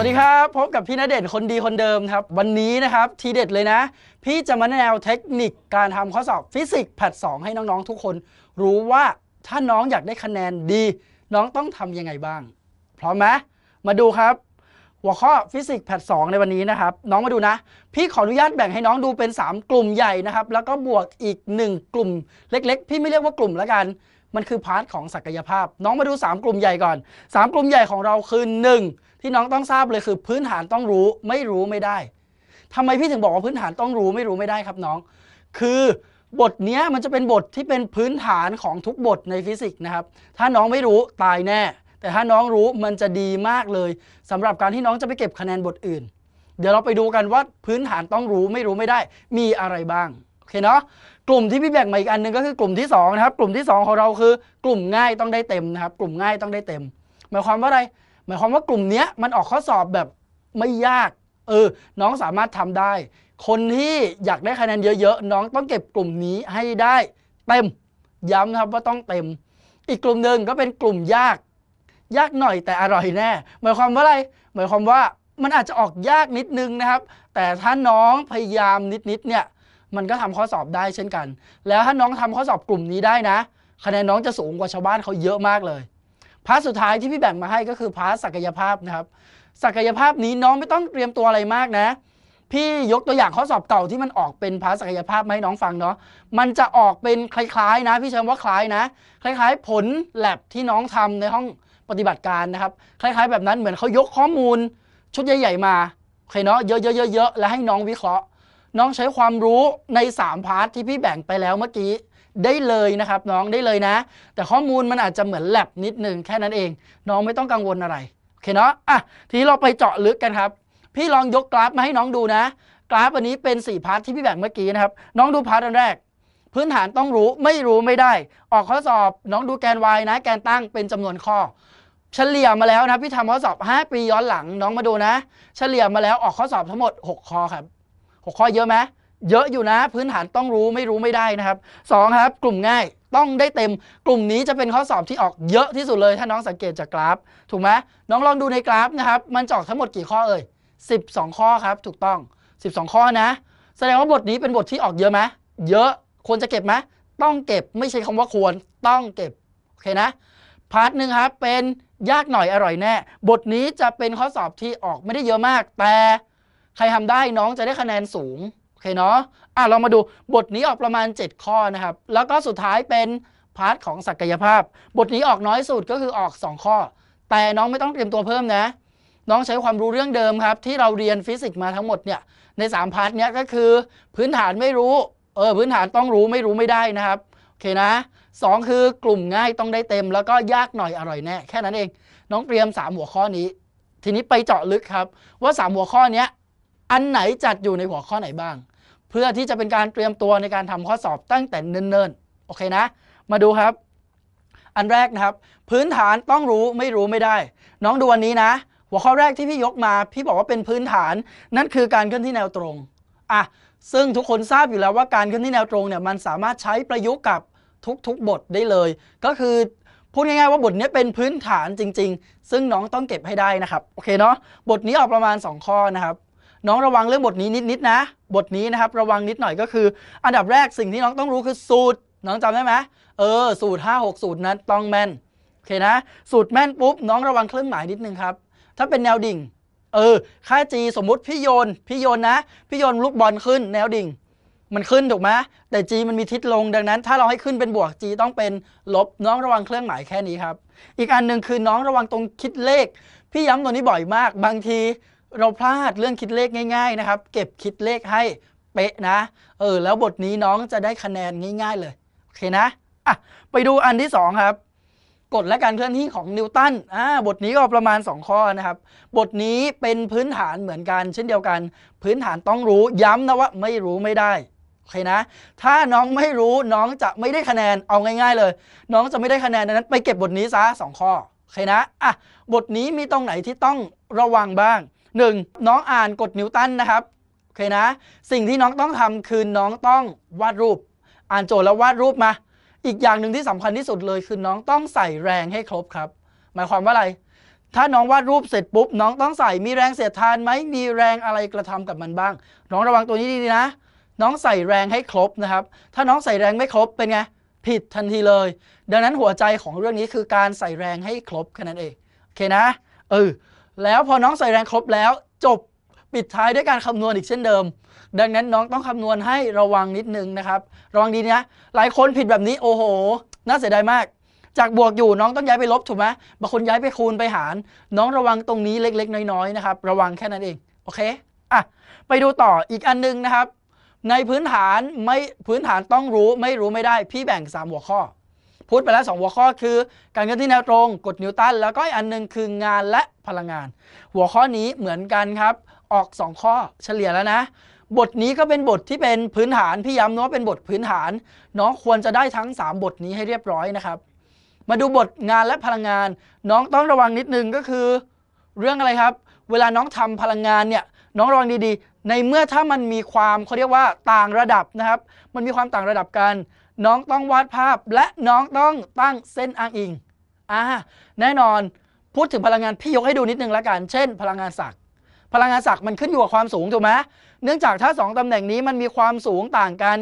วัสดีครับ พบกับพี่ณเดชนคนดีคนเดิมครับ วันนี้นะครับทีเด็ดเลยนะ พี่จะมาแนวเทคนิคการทำข้อสอบฟิสิกส์แพทสองให้น้องๆทุกคน รู้ว่าถ้าน้องอยากได้คะแนนดี น้องต้องทำยังไงบ้างพร้อมไหมมาดูครับ หัวข้อฟิสิกส์แพทสองในวันนี้นะครับ น้องมาดูนะ พี่ขออนุญาตแบ่งให้น้องดูเป็น 3 กลุ่มใหญ่นะครับแล้วก็บวกอีก 1 กลุ่ม เล็กๆ พี่ไม่เรียกว่ากลุ่มแล้วกัน มันคือพาร์ทของศักยภาพ น้องมาดู 3 กลุ่มใหญ่ก่อน 3 กลุ่มใหญ่ของเราคือ1ที่น้องต้องทราบเลยคือพื้นฐานต้องรู้ไม่รู้ไม่ได้ ทำไมพี่ถึงบอกว่าพื้นฐานต้องรู้ไม่รู้ไม่ได้ครับ น้อง คือบทนี้มันจะเป็นบทที่เป็นพื้นฐานของทุกบทในฟิสิกส์นะครับ ถ้าน้องไม่รู้ตายแน่ แต่ถ้าน้องรู้มันจะดีมากเลย สำหรับการที่น้องจะไปเก็บคะแนนบทอื่น เดี๋ยวเราไปดูกันว่าพื้นฐานต้องรู้ไม่รู้ไม่ได้ มีอะไรบ้าง โอเคเนาะ กลุ่มที่พี่แบ่งมาอีกอันนึงก็คือกลุ่มที่2นะครับ กลุ่มที่ 2 ของเราคือ กลุ่มง่ายต้องได้เต็มนะครับ กลุ่มง่ายต้องได้เต็ม หมายความว่าอะไรหมายความว่ากลุ่มนี้มันออกข้อสอบแบบไม่ยาก เออน้องสามารถทำได้ คนที่อยากได้คะแนนเยอะๆน้องต้องเก็บกลุ่มนี้ให้ได้ เต็มย้ำนะครับว่าต้องเต็ม อีกกลุ่มหนึ่งก็เป็นกลุ่มยาก ยากหน่อยแต่อร่อยแน่ หมายความว่าอะไรหมายความว่ามันอาจจะออกยากนิดนึงนะครับ แต่ถ้าน้องพยายามนิดๆเนี่ยมันก็ทำข้อสอบได้เช่นกัน แล้วถ้าน้องทำข้อสอบกลุ่มนี้ได้นะ คะแนนน้องจะสูงกว่าชาวบ้านเขาเยอะมากเลยพาร์ทสุดท้ายที่พี่แบ่งมาให้ก็คือ พาร์ทศักยภาพนะครับศักยภาพนี้น้องไม่ต้องเตรียมตัวอะไรมากนะ พี่ยกตัวอย่างข้อสอบเก่าที่มันออกเป็นพาร์ทศักยภาพมาให้น้องฟังเนาะมันจะออกเป็นคล้ายๆ นะพี่เชิญว่าคล้ายนะ คล้ายๆ ผลแลบที่น้องทำในห้องปฏิบัติการนะครับ คล้ายๆ แบบนั้นเหมือนเขายกข้อมูลชุดใหญ่ๆมาโอเคเนาะเยอะๆๆๆ แล้วให้น้องวิเคราะห์ น้องใช้ความรู้ใน 3 พาร์ทที่พี่แบ่งไปแล้วเมื่อกี้ได้เลยนะครับ น้องได้เลยนะ แต่ข้อมูลมันอาจจะเหมือนแลบนิดนึงแค่นั้นเอง น้องไม่ต้องกังวลอะไรโอเคเนาะอ่ะทีนี้เราไปเจาะลึกกันครับ พี่ลองยกกราฟมาให้น้องดูนะ กราฟอันนี้เป็น4พาร์ทที่พี่แบ่งเมื่อกี้นะครับน้องดูพาร์ทอันแรก พื้นฐานต้องรู้ไม่รู้ไม่ได้ ออกข้อสอบน้องดูแกน y นะ แกนตั้งเป็นจำนวนข้อ เฉลี่ยมาแล้วนะพี่ทำข้อสอบ 5 ปีย้อนหลังน้องมาดูนะ เฉลี่ยมาแล้วออกข้อสอบทั้งหมด 6 ข้อครับ6ข้อเยอะไหมเยอะอยู่นะ พื้นฐานต้องรู้ไม่รู้ไม่ได้นะครับ2ครับ กลุ่มง่ายต้องได้เต็ม กลุ่มนี้จะเป็นข้อสอบที่ออกเยอะที่สุดเลยถ้าน้องสังเกตจากกราฟถูกไหมน้องลองดูในกราฟนะครับ มันจอกทั้งหมดกี่ข้อเอ่ย12 ข้อครับถูกต้อง 12 ข้อนะ แสดงว่าบทนี้เป็นบทที่ออกเยอะไหมเยอะควรจะเก็บไหมต้องเก็บไม่ใช่คำว่าควรต้องเก็บโอเคนะพาร์ทหนึ่งครับเป็นยากหน่อยอร่อยแน่บทนี้จะเป็นข้อสอบที่ออกไม่ได้เยอะมากแต่ใครทำได้น้องจะได้คะแนนสูงโอเคเนาะ อ่ะเรามาดูบทนี้ออกประมาณ 7 ข้อนะครับ แล้วก็สุดท้ายเป็นพาร์ทของศักยภาพ บทนี้ออกน้อยสุดก็คือออก 2 ข้อ แต่น้องไม่ต้องเตรียมตัวเพิ่มนะ น้องใช้ความรู้เรื่องเดิมครับ ที่เราเรียนฟิสิกส์มาทั้งหมดเนี่ย ใน 3พาร์ทเนี้ยก็คือ พื้นฐานไม่รู้ เออพื้นฐานต้องรู้ไม่รู้ไม่ได้นะครับ โอเคนะ 2 คือกลุ่มง่ายต้องได้เต็ม แล้วก็ยากหน่อยอร่อยแน่ แค่นั้นเอง น้องเตรียม 3 หัวข้อนี้ ทีนี้ไปเจาะลึกครับ ว่า 3 หัวข้อนี้อันไหนจัดอยู่ในหัวข้อไหนบ้าง เพื่อที่จะเป็นการเตรียมตัวในการทำข้อสอบตั้งแต่เนิ่นๆโอเคนะ มาดูครับ อันแรกนะครับ พื้นฐานต้องรู้ไม่รู้ไม่ได้ น้องดูวันนี้นะ หัวข้อแรกที่พี่ยกมา พี่บอกว่าเป็นพื้นฐานนั่นคือการเคลื่อนที่แนวตรงอ่ะซึ่งทุกคนทราบอยู่แล้วว่าการเคลื่อนที่แนวตรง เนี่ยมันสามารถใช้ประยุกต์กับทุก ๆบทได้เลย ก็คือพูดง่ายๆว่าบทนี้เป็นพื้นฐานจริง ๆ ซึ่งน้องต้องเก็บให้ได้นะครับโอเคเนาะบทนี้ออกประมาณ 2 ข้อนะครับน้องระวังเรื่องบทนี้นิดๆนนะ บทนี้นะครับ ระวังนิดหน่อยก็คือ อันดับแรกสิ่งที่น้องต้องรู้คือสูตรน้องจำได้ไหมเออ สูตร 5 6สูตรนั้น ต้องแม่นโอเคนะ สูตรแม่นปุ๊บน้องระวังเครื่องหมายนิดนึงครับ ถ้าเป็นแนวดิ่ง เออ ค่าจีสมมุติพี่โยนพี่โยนนะ พี่โยนลูกบอลขึ้น แนวดิ่ง มันขึ้นถูกไหมแต่ G มันมีทิศลงดังนั้น ถ้าเราให้ขึ้นเป็นบวก G ต้องเป็นลบน้องระวังเครื่องหมายแค่นี้ครับอีกอันหนึ่งคือน้องระวังตรงคิดเลขพี่ย้ำตัวนี้บ่อยมาก บางทีเราพลาดเรื่องคิดเลขง่าย ๆ นะครับ เก็บคิดเลขให้เป๊ะนะ เออ แล้วบทนี้น้องจะได้คะแนนง่ายๆเลย โอเคนะ อ่ะ ไปดูอันที่ 2 ครับกฎและการเคลื่อนที่ของนิวตัน อ่า บทนี้ก็ประมาณ 2 ข้อนะครับ บทนี้เป็นพื้นฐานเหมือนกันเช่นเดียวกัน พื้นฐานต้องรู้ย้ำนะว่า ไม่รู้ไม่ได้ โอเคนะ ถ้าน้องไม่รู้น้องจะไม่ได้คะแนน เอาง่ายๆ เลย น้องจะไม่ได้คะแนนดังนั้น ไปเก็บบทนี้ซะ2ข้อ โอเคนะ อ่ะ บทนี้มีตรงไหนที่ต้องระวังบ้าง 1. น้องอ่านกฎนิวตันนะครับโอเคนะ สิ่งที่น้องต้องทำคือน้องต้องวาดรูป อ่านโจทย์แล้ววาดรูปมา อีกอย่างหนึ่งที่สำคัญที่สุดเลยคือน้องต้องใส่แรงให้ครบครับ หมายความว่าอะไร ถ้าน้องวาดรูปเสร็จปุ๊บ น้องต้องใส่มีแรงเสียดทานไหมมีแรงอะไรกระทำกับมันบ้าง น้องระวังตัวนี้ดีๆนะ น้องใส่แรงให้ครบนะครับ ถ้าน้องใส่แรงไม่ครบเป็นไงผิดทันทีเลย ดังนั้นหัวใจของเรื่องนี้คือการใส่แรงให้ครบแค่นั้นเองโอเคนะเออแล้วพอน้องใส่แรงครบแล้ว จบปิดท้ายด้วยการคำนวณอีกเช่นเดิม ดังนั้นน้องต้องคำนวณให้ระวังนิดนึงนะครับระวังดีนะหลายคนผิดแบบนี้โอ้โหน่าเสียดายมาก จากบวกอยู่น้องต้องย้ายไปลบถูกไหมบางคนย้ายไปคูณไปหารน้องระวังตรงนี้เล็กๆ น้อยๆนะครับระวังแค่นั้นเองโอเคอ่ะไปดูต่ออีกอันนึงนะครับ ในพื้นฐานไม่พื้นฐานต้องรู้ ไม่รู้ไม่ได้พี่แบ่ง 3 หัวข้อพูดไปแล้ว2หัวข้อคือการเคลื่อนที่แนวตรงกฎนิวตัน แล้วก็อีกอันนึงคืองานและพลังงาน หัวข้อนี้เหมือนกันครับ ออก 2 ข้อเฉลี่ยแล้วนะ บทนี้ก็เป็นบทที่เป็นพื้นฐาน พี่ย้ำเนะเป็นบทพื้นฐาน น้องควรจะได้ทั้ง 3 บทนี้ให้เรียบร้อยนะครับ มาดูบทงานและพลังงาน น้องต้องระวังนิดนึงก็คือ เรื่องอะไรครับ เวลาน้องทำพลังงานเนี่ย น้องระวังดีๆ ในเมื่อถ้ามันมีความเขาเรียกว่าต่างระดับนะครับ มันมีความต่างระดับกันน้องต้องวาดภาพและน้องต้องตั้งเส้นอ้างอิงอ่าแน่นอนพูดถึงพลังงานพี่ยกให้ดูนิดนึงละกัน เช่นพลังงานศักพลังงานศักมันขึ้นอยู่กับความสูงถูกไหมเนื่องจากถ้า2ตำแหน่งนี้มันมีความสูงต่างกัน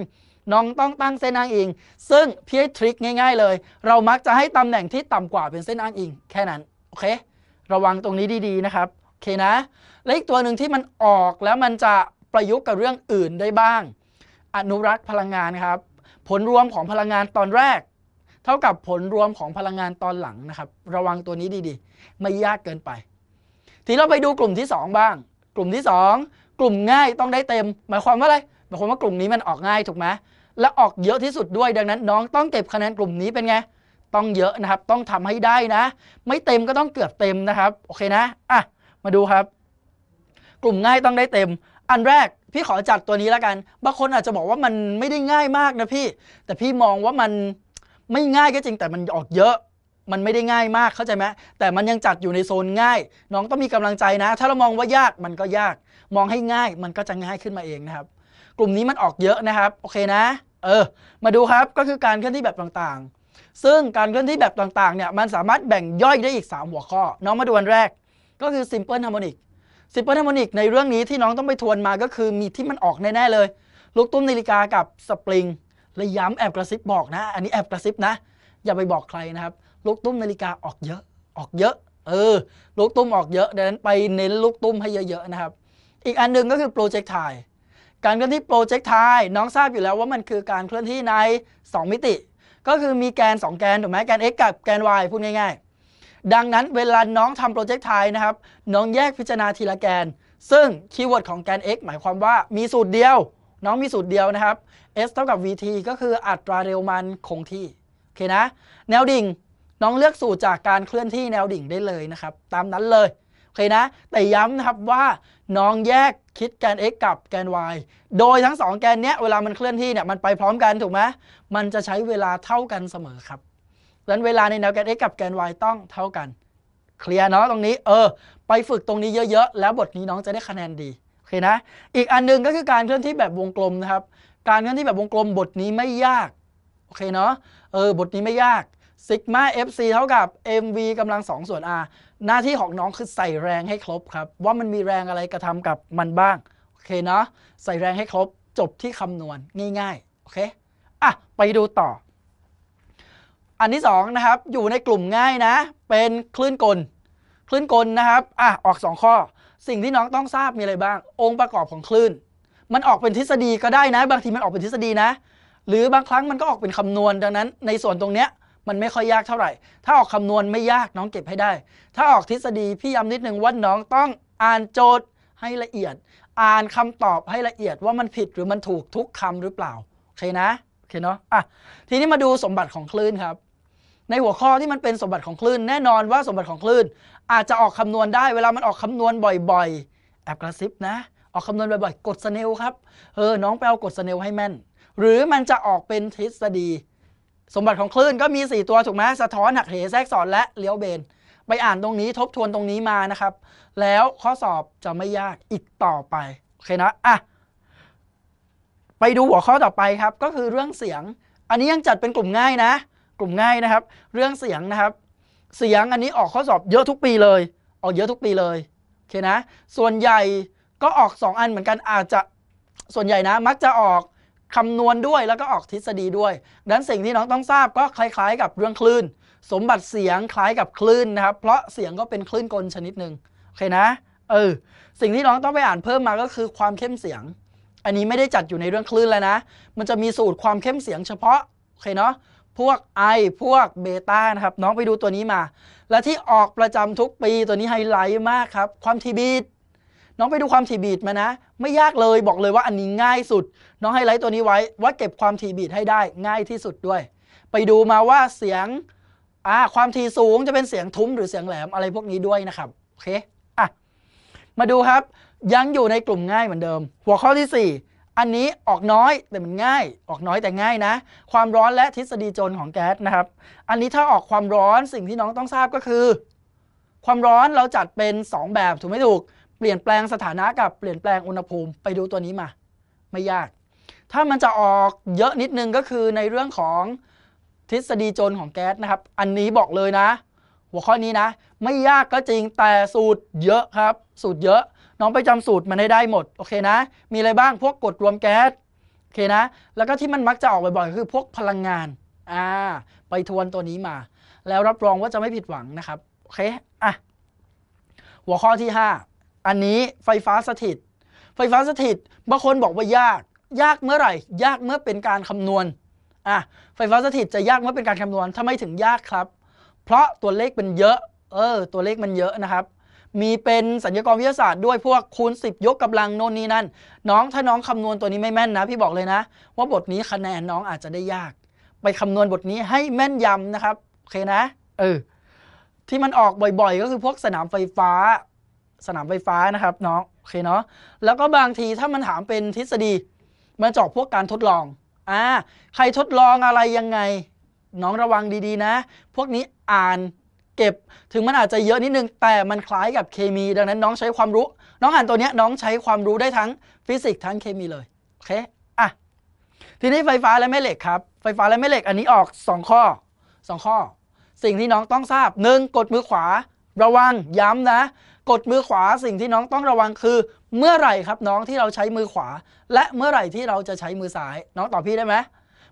น้องต้องตั้งเส้นอ้างอิง ซึ่งพี่ให้ทริคง่ายๆเลย เรามักจะให้ตำแหน่งที่ต่ำกว่าเป็นเส้นอ้างอิง แค่นั้น โอเค ระวังตรงนี้ดีๆนะครับ โอเคนะและอีกตัวหนึ่งที่มันออกแล้วมันจะประยุกต์กับเรื่องอื่นได้บ้าง อนุรักษ์พลังงานครับผลรวมของพลังงานตอนแรกเท่ากับผลรวมของพลังงานตอนหลังนะครับ ระวังตัวนี้ดีๆไม่ยากเกินไป ทีเราไปดูกลุ่มที่ 2 บ้าง กลุ่มที่ 2 กลุ่มง่ายต้องได้เต็ม หมายความว่าอะไรหมายความว่ากลุ่มนี้มันออกง่ายถูกไหมและออกเยอะที่สุดด้วย ดังนั้น น้องต้องเก็บคะแนนกลุ่มนี้เป็นไงต้องเยอะนะครับ ต้องทำให้ได้นะ ไม่เต็มก็ต้องเกือบเต็มนะครับโอเคนะอ่ะมาดูครับ กลุ่มง่ายต้องได้เต็มอันแรกพี่ขอจัดตัวนี้แล้วกันบางคนอาจจะบอกว่ามันไม่ได้ง่ายมากนะพี่ แต่พี่มองว่ามันไม่ง่ายก็จริงแต่มันออกเยอะมันไม่ได้ง่ายมากเข้าใจไหมแต่มันยังจัดอยู่ในโซนง่าย น้องต้องมีกำลังใจนะ ถ้าเรามองว่ายากมันก็ยาก มองให้ง่ายมันก็จะง่ายขึ้นมาเองนะครับ กลุ่มนี้มันออกเยอะนะครับโอเคนะเออมาดูครับก็คือการเคลื่อนที่แบบต่างๆ ซึ่งการเคลื่อนที่แบบต่างๆเนี่ยมันสามารถแบ่งย่อยได้อีก 3 หัวข้อ น้องมาดูอันแรกก็คือ simple harmonic ซิปเปอร์ฮารมนิกในเรื่องนี้ที่น้องต้องไปทวนมาก็คือมีที่มันออกแน่ ๆ เลยลูกตุ้มนาฬิกากับสปริงและย้ำแอบกระซิบบอกนะ อันนี้แอบกระซิบนะ อย่าไปบอกใครนะครับลูกตุ้มนาฬิกาออกเยอะออกเยอะ เออลูกตุ้มออกเยอะดังนั้นไปเน้นลูกตุ้มให้เยอะ ๆ นะครับ อีกอันหนึ่งก็คือโปรเจกต์ถ่ายการเคลื่อนที่โปรเจกต์ไทยน้องทราบอยู่แล้วว่ามันคือการเคลื่อนที่ใน 2 มิติ ก็คือมีแกน2แกนถูกไหมแกน x กับแกน y พูดง่ายๆดังนั้นเวลาน้องทำโปรเจกต์ไทยนะครับน้องแยกพิจารณาทีละแกน ซึ่งคีย์เวิร์ดของแกน x หมายความว่ามีสูตรเดียว น้องมีสูตรเดียวนะครับ s เท่ากับ vt ก็คืออัตราเร็วมันคงที่โอเคนะ แนวดิ่งน้องเลือกสูตรจากการเคลื่อนที่แนวดิ่งได้เลยนะครับ ตามนั้นเลยโอเคนะแต่ย้ำนะครับว่า น้องแยกคิดแกน x กับแกน y โดยทั้ง 2 แกนเนี้ยเวลามันเคลื่อนที่เนี่ยมันไปพร้อมกันถูกไหมมันจะใช้เวลาเท่ากันเสมอครับดังนั้นเวลาในแนวแกน x กับแกน y ต้องเท่ากันเคลียร์เนาะตรงนี้เออไปฝึกตรงนี้เยอะๆแล้วบทนี้น้องจะได้คะแนนดีโอเคนะอีกอันนึงก็คือการเคลื่อนที่แบบวงกลมนะครับ การเคลื่อนที่แบบวงกลม บทนี้ไม่ยากโอเคเนาะเออบทนี้ไม่ยากซิกมา FC เท่ากับ MV กำลังสองส่วน R หน้าที่ของน้องคือใส่แรงให้ครบครับ ว่ามันมีแรงอะไรกระทำกับมันบ้างโอเคเนาะใส่แรงให้ครบจบที่คำนวณง่ายๆโอเคอ่ะไปดูต่ออันที่2นะครับอยู่ในกลุ่มง่ายนะ เป็นคลื่นกลคลื่นกลนะครับอ่ะออก 2 ข้อ สิ่งที่น้องต้องทราบมีอะไรบ้าง องค์ประกอบของคลื่น มันออกเป็นทฤษฎีก็ได้นะ บางทีมันออกเป็นทฤษฎีนะ หรือบางครั้งมันก็ออกเป็นคำนวณดังนั้น ในส่วนตรงเนี้ยมันไม่ค่อยยากเท่าไหร่ ถ้าออกคำนวณไม่ยากน้องเก็บให้ได้ ถ้าออกทฤษฎีพี่ย้ำนิดนึงว่าน้องต้องอ่านโจทย์ให้ละเอียด อ่านคำตอบให้ละเอียดว่ามันผิดหรือมันถูกทุกคำหรือเปล่าโอเคนะโอเคเนาะอ่ะทีนี้มาดูสมบัติของคลื่นครับในหัวข้อที่มันเป็นสมบัติของคลื่นแน่นอนว่าสมบัติของคลื่น อาจจะออกคำนวณได้เวลามันออกคำนวณบ่อยๆแอบกระซิบนะ ออกคำนวณบ่อยๆ กดสเนลครับเออน้องไปเอากดสเนลให้แม่น หรือมันจะออกเป็นทฤษฎี สมบัติของคลื่นก็มี 4 ตัวถูกไหมสะท้อน หักเหแทรกซ้อน และเลี้ยวเบน ไปอ่านตรงนี้ทบทวนตรงนี้มานะครับ แล้วข้อสอบจะไม่ยากอีกต่อไปโอเคนะอ่ะไปดูหัวข้อต่อไปครับก็คือเรื่องเสียง อันนี้ยังจัดเป็นกลุ่มง่ายนะกลุ่มง่ายนะครับ เรื่องเสียงนะครับ เสียงอันนี้ออกข้อสอบเยอะทุกปีเลย ออกเยอะทุกปีเลยโอเคนะ ส่วนใหญ่ก็ออก2อันเหมือนกันอาจจะ ส่วนใหญ่นะ มักจะออกคำนวณด้วยแล้วก็ออกทฤษฎีด้วย ดังนั้นสิ่งที่น้องต้องทราบก็คล้ายๆ กับเรื่องคลื่น สมบัติเสียงคล้ายกับคลื่นนะครับ เพราะเสียงก็เป็นคลื่นกลชนิดหนึ่งโอเคนะเออสิ่งที่น้องต้องไปอ่านเพิ่มมาก็คือความเข้มเสียง อันนี้ไม่ได้จัดอยู่ในเรื่องคลื่นแล้วนะ มันจะมีสูตรความเข้มเสียง เฉพาะโอเคเนาะพวก I พวกเบต้านะครับน้องไปดูตัวนี้มา และที่ออกประจำทุกปีตัวนี้ไฮไลท์มากครับความทีบีดน้องไปดูความทีบีดมานะ ไม่ยากเลยบอกเลยว่าอันนี้ง่ายสุด น้องไฮไลท์ตัวนี้ไว้ว่าเก็บความทีบีดให้ได้ง่ายที่สุดด้วย ไปดูมาว่าเสียงอ่าความทีสูงจะเป็นเสียงทุ้มหรือเสียงแหลมอะไรพวกนี้ด้วยนะครับโอเคอ่ะมาดูครับยังอยู่ในกลุ่มง่ายเหมือนเดิม หัวข้อที่ี่อันนี้ออกน้อยแต่มันง่าย ออกน้อยแต่ง่ายนะ ความร้อนและทฤษฎีโจรของแก๊สนะครับ อันนี้ถ้าออกความร้อนสิ่งที่น้องต้องทราบก็คือ ความร้อนเราจัดเป็น 2 แบบถูกไหมถูก เปลี่ยนแปลงสถานะกับเปลี่ยนแปลงอุณหภูมิไปดูตัวนี้มา ไม่ยากถ้ามันจะออกเยอะนิดนึงก็คือในเรื่องของทฤษฎีโจรของแก๊สนะครับอันนี้บอกเลยนะ หัวข้อนี้นะ ไม่ยากก็จริงแต่สูตรเยอะครับสูตรเยอะน้องไปจำสูตรมันให้ได้หมดโอเคนะมีอะไรบ้างพวกกฎรวมแก๊สโอเคนะ แล้วก็ที่มันมักจะออกบ่อยๆคือพวกพลังงานอ่าไปทวนตัวนี้มาแล้วรับรองว่าจะไม่ผิดหวังนะครับโอเคอ่ะหัวข้อที่ 5 อันนี้ไฟฟ้าสถิต ไฟฟ้าสถิตบางคนบอกว่ายาก ยากเมื่อไหร่ ยากเมื่อเป็นการคำนวณอ่ะไฟฟ้าสถิตจะยากเมื่อเป็นการคำนวณทาไมถึงยากครับ เพราะตัวเลขมันเยอะ เออ ตัวเลขมันเยอะนะครับมีเป็นสัญญากรวิทยาศาสตร์ด้วยพวกคูณ 10ยกกำลังโน่นนี่นั่นน้องถ้าน้องคำนวณตัวนี้ไม่แม่นนะ พี่บอกเลยนะ ว่าบทนี้คะแนนน้องอาจจะได้ยาก ไปคำนวณบทนี้ให้แม่นยำนะครับโอเคนะเออที่มันออกบ่อยๆ ก็คือพวกสนามไฟฟ้า สนามไฟฟ้านะครับ น้องโอเคเนาะแล้วก็บางทีถ้ามันถามเป็นทฤษฎี มันจอกพวกการทดลองอ่าใครทดลองอะไรยังไง น้องระวังดีๆนะ พวกนี้อ่านเก็บถึงมันอาจจะเยอะนิดนึงแต่มันคล้ายกับเคมีดังนั้นน้องใช้ความรู้ น้องอ่านตัวนี้น้องใช้ความรู้ได้ทั้งฟิสิกส์ทั้งเคมีเลยโอเคอ่ะทีนี้ไฟฟ้าและแม่เหล็กครับไฟฟ้าและแม่เหล็กอันนี้ออก 2 ข้อ 2 ข้อ สิ่งที่น้องต้องทราบ 1. กดมือขวา ระวัง ย้ำนะ กดมือขวา สิ่งที่น้องต้องระวังคือ เมื่อไหร่ครับน้องที่เราใช้มือขวา และเมื่อไหร่ที่เราจะใช้มือซ้าย น้องตอบพี่ได้ไหม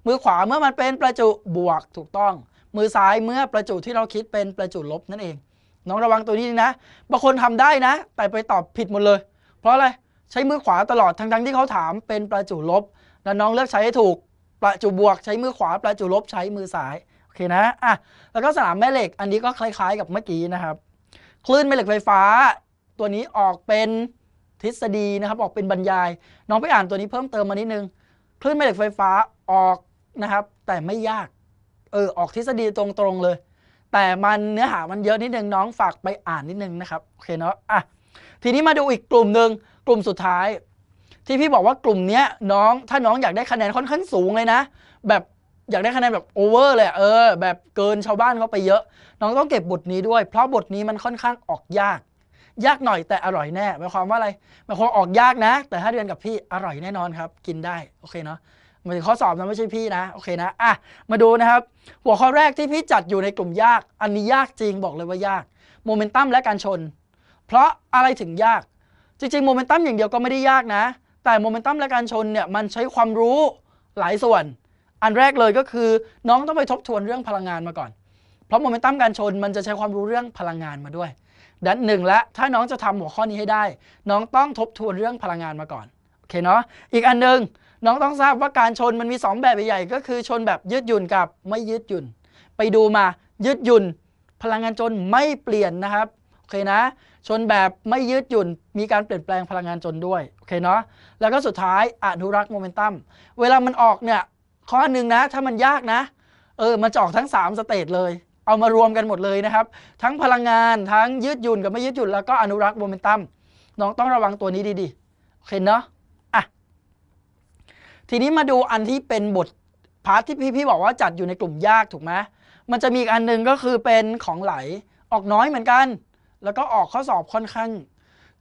มือขวาเมื่อมันเป็นประจุบวกถูกต้องมือซ้ายเมื่อประจุที่เราคิดเป็นประจุลบนั่นเอง น้องระวังตัวนี้นะบางคนทำได้นะแต่ไปตอบผิดหมดเลย เพราะอะไรใช้มือขวาตลอดทั้งๆที่เขาถามเป็นประจุลบ แล้วน้องเลือกใช้ให้ถูกประจุบวก ใช้มือขวาประจุลบใช้มือซ้ายโอเคนะอ่ะแล้วก็สนามแม่เหล็กอันนี้ก็คล้าย ๆ กับเมื่อกี้นะครับ คลื่นแม่เหล็กไฟฟ้า ตัวนี้ออกเป็นทฤษฎีนะครับ ออกเป็นบรรยาย น้องไปอ่านตัวนี้เพิ่มเติมมานิดนึงคลื่นแม่เหล็กไฟฟ้าออกนะครับ แต่ไม่ยากเออออกทฤษฎีตรงๆ เลย แต่มันเนื้อหามันเยอะนิดนึงน้องฝากไปอ่านนิดนึงนะครับโอเคเนาะอ่ะทีนี้มาดูอีกกลุ่มหนึ่ง กลุ่มสุดท้าย ที่พี่บอกว่ากลุ่มเนี้ยน้องถ้าน้องอยากได้คะแนนค่อนข้างสูงเลยนะแบบอยากได้คะแนนแบบโอเวอร์เลยเออ แบบเกินชาวบ้านเขาไปเยอะ น้องต้องเก็บบทนี้ด้วย เพราะบทนี้มันค่อนข้างออกยาก ยากหน่อยแต่อร่อยแน่หมายความว่าอะไรหมายความออกยากนะ แต่ถ้าเรียนกับพี่อร่อยแน่นอนครับ กินได้โอเคเนาะหมายถึงข้อสอบนะไม่ใช่พี่นะโอเคนะอ่ะมาดูนะครับหัวข้อแรกที่พี่จัดอยู่ในกลุ่มยาก อันนี้ยากจริงบอกเลยว่ายากโมเมนตัมและการชน เพราะอะไรถึงยาก จริงๆโมเมนตัมอย่างเดียวก็ไม่ได้ยากนะ แต่โมเมนตัมและการชนเนี่ยมันใช้ความรู้หลายส่วน อันแรกเลยก็คือน้องต้องไปทบทวนเรื่องพลังงานมาก่อน เพราะโมเมนตัมการชนมันจะใช้ความรู้เรื่องพลังงานมาด้วย ดันหนึ่งและถ้าน้องจะทำหัวข้อนี้ให้ได้ น้องต้องทบทวนเรื่องพลังงานมาก่อนคเนาะอีกอันนึงน้องต้องทราบว่าการชนมันมี 2 แบบใหญ่ก็คือชนแบบยืดหยุ่นกับไม่ยืดหยุ่น ไปดูมายืดหยุ่น พลังงานชนไม่เปลี่ยนนะครับโอเคนะ ชนแบบไม่ยืดหยุ่นมีการเปลี่ยนแปลงพลังงานชนด้วยโอเคเนาะแล้วก็สุดท้ายอนุรักษ์โมเมนตัมเวลามันออกเนี่ย ข้อหนึ่งนะถ้ามันยากนะเออมันจะออกทั้ง 3 สเตจเลย เอามารวมกันหมดเลยนะครับ ทั้งพลังงานทั้งยืดหยุ่นกับไม่ยืดหยุ่นแล้วก็อนุรักษ์โมเมนตัมน้องต้องระวังตัวนี้ดีๆโอเคเนาะทีนี้มาดูอันที่เป็นบทพาร์ทที่พี่พี่บอกว่าจัดอยู่ในกลุ่มยากถูกไหมมันจะมีอีกอันหนึ่งก็คือเป็นของไหล ออกน้อยเหมือนกัน แล้วก็ออกข้อสอบค่อนข้าง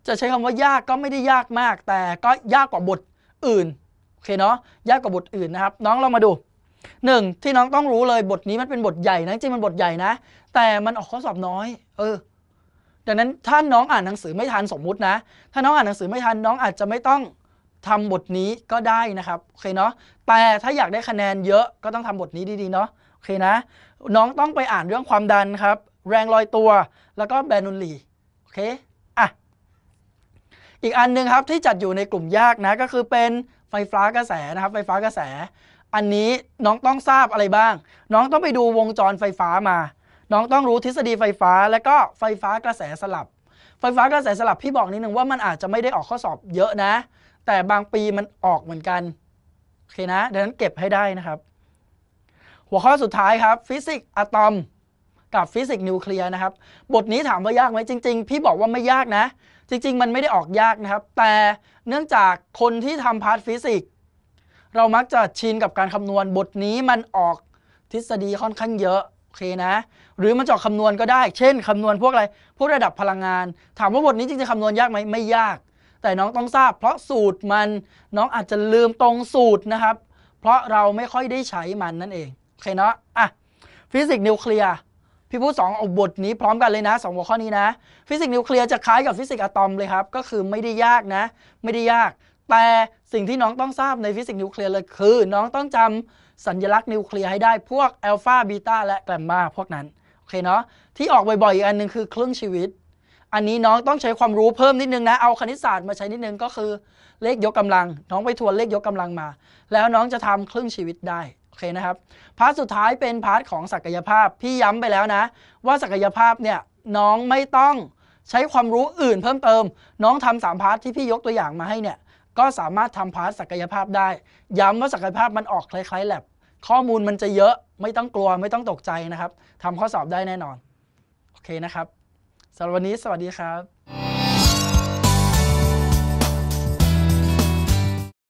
จะใช้คำว่ายากก็ไม่ได้ยากมาก แต่ก็ยากกว่าบทอื่น โอเคเนาะยากกว่าบทอื่นนะครับ น้องเรามาดูหนึ่งที่น้องต้องรู้เลยบทนี้มันเป็นบทใหญ่นะจริงมันบทใหญ่นะแต่มันออกข้อสอบน้อย เออ ดังนั้นถ้าน้องอ่านหนังสือไม่ทันสมมุตินะ ถ้าน้องอ่านหนังสือไม่ทันน้องอาจจะไม่ต้องทำบทนี้ก็ได้นะครับโอเคเนาะแต่ถ้าอยากได้คะแนนเยอะก็ต้องทำบทนี้ดีๆเนาะโอเคนะน้องต้องไปอ่านเรื่องความดันครับ แรงลอยตัวแล้วก็แบนูลีโอเคอ่ะอีกอันนึงครับที่จัดอยู่ในกลุ่มยากนะ ก็คือเป็นไฟฟ้ากระแสนะครับไฟฟ้ากระแส อันนี้น้องต้องทราบอะไรบ้าง น้องต้องไปดูวงจรไฟฟ้ามา น้องต้องรู้ทฤษฎีไฟฟ้า และก็ไฟฟ้ากระแสสลับไฟฟ้ากระแสสลับพี่บอกนิดนึงว่ามันอาจจะไม่ได้ออกข้อสอบเยอะนะ แต่บางปีมันออกเหมือนกัน โอเคนะดังนั้นเก็บให้ได้นะครับ หัวข้อสุดท้ายครับฟิสิกส์อะตอมกับฟิสิกส์นิวเคลียร์นะครับ บทนี้ถามว่ายากไหมจริงๆ พี่บอกว่าไม่ยากนะ จริงๆ มันไม่ได้ออกยากนะครับ แต่เนื่องจากคนที่ทำพาร์ทฟิสิกส์เรามักจะชินกับการคำนวณบทนี้มันออกทฤษฎีค่อนข้างเยอะเคนะหรือมันจอคำนวณก็ได้ เช่นคำนวณพวกอะไรพวกระดับพลังงาน ถามว่าบทนี้จริงจะคำนวณยากไหมไม่ยาก แต่น้องต้องทราบ เพราะสูตรมันน้องอาจจะลืมตรงสูตรนะครับ เพราะเราไม่ค่อยได้ใช้มันนั่นเองโอเคเนาะอ่ะฟิสิกส์นิวเคลียร์พี่พูดสองอกบทนี้พร้อมกันเลยนะสองหัวข้อนี้นะฟิสิกส์นิวเคลียร์จะคล้ายกับฟิสิกส์อะตอมเลยครับก็คือไม่ได้ยากนะ ไม่ได้ยาก แต่สิ่งที่น้องต้องทราบในฟิสิกส์นิวเคลียร์เลยคือ น้องต้องจำสัญญลักษณ์นิวเคลียร์ให้ได้พวกอัลฟาบีตาและแกรมมาพวกนั้น โอเคเนาะที่ออกบ่อยๆ อีกอันนึงคือครึ่งชีวิต อันนี้น้องต้องใช้ความรู้เพิ่มนิดนึงนะ เอาคณิตศาสตร์มาใช้นิดนึงก็คือเลขยกกำลัง น้องไปทวนเลขยกกำลังมา แล้วน้องจะทำครึ่งชีวิตได้ โอเคนะครับ พาร์ทสุดท้ายเป็นพาร์ทของศักยภาพพี่ย้ำไปแล้วนะ ว่าศักยภาพเนี่ยน้องไม่ต้องใช้ความรู้อื่นเพิ่มเติม น้องทำสามพาร์ทที่พี่ยกตัวอย่างมาให้เนี่ยก็สามารถทำพาร์ทศักยภาพได้ ย้ำว่าศักยภาพมันออกคล้าย ๆแลบข้อมูลมันจะเยอะไม่ต้องกลัว ไม่ต้องตกใจนะครับทำข้อสอบได้แน่นอน โอเคนะครับสำหรับวันนี้ สวัสดีครับ